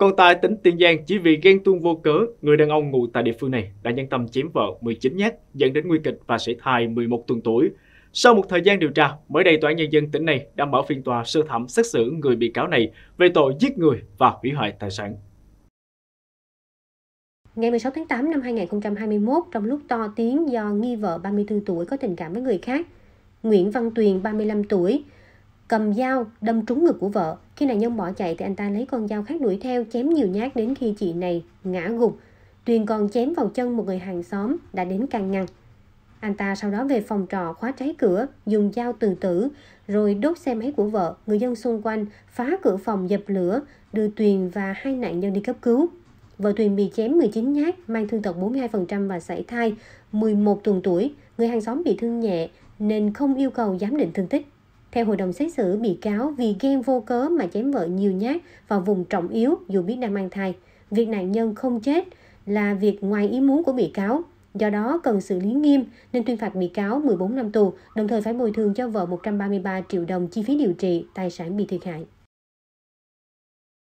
Còn tại tỉnh Tiền Giang, chỉ vì ghen tuông vô cớ, người đàn ông ngụ tại địa phương này đã nhân tâm chém vợ 19 nhát, dẫn đến nguy kịch và sẽ thai 11 tuần tuổi. Sau một thời gian điều tra, mới đây Tòa án Nhân dân tỉnh này đã mở phiên tòa sơ thẩm xét xử người bị cáo này về tội giết người và hủy hoại tài sản. Ngày 16 tháng 8 năm 2021, trong lúc to tiếng do nghi vợ 34 tuổi có tình cảm với người khác, Nguyễn Văn Tuyền, 35 tuổi, cầm dao đâm trúng ngực của vợ. Khi nạn nhân bỏ chạy thì anh ta lấy con dao khác đuổi theo chém nhiều nhát đến khi chị này ngã gục. Tuyền còn chém vào chân một người hàng xóm đã đến can ngăn. Anh ta sau đó về phòng trọ khóa trái cửa, dùng dao tự tử, rồi đốt xe máy của vợ, người dân xung quanh phá cửa phòng dập lửa, đưa Tuyền và hai nạn nhân đi cấp cứu. Vợ Tuyền bị chém 19 nhát, mang thương tật 42% và sảy thai, 11 tuần tuổi. Người hàng xóm bị thương nhẹ nên không yêu cầu giám định thương tích. Theo hội đồng xét xử, bị cáo vì ghen vô cớ mà chém vợ nhiều nhát vào vùng trọng yếu dù biết đang mang thai. Việc nạn nhân không chết là việc ngoài ý muốn của bị cáo. Do đó cần xử lý nghiêm nên tuyên phạt bị cáo 14 năm tù, đồng thời phải bồi thường cho vợ 133 triệu đồng chi phí điều trị, tài sản bị thiệt hại.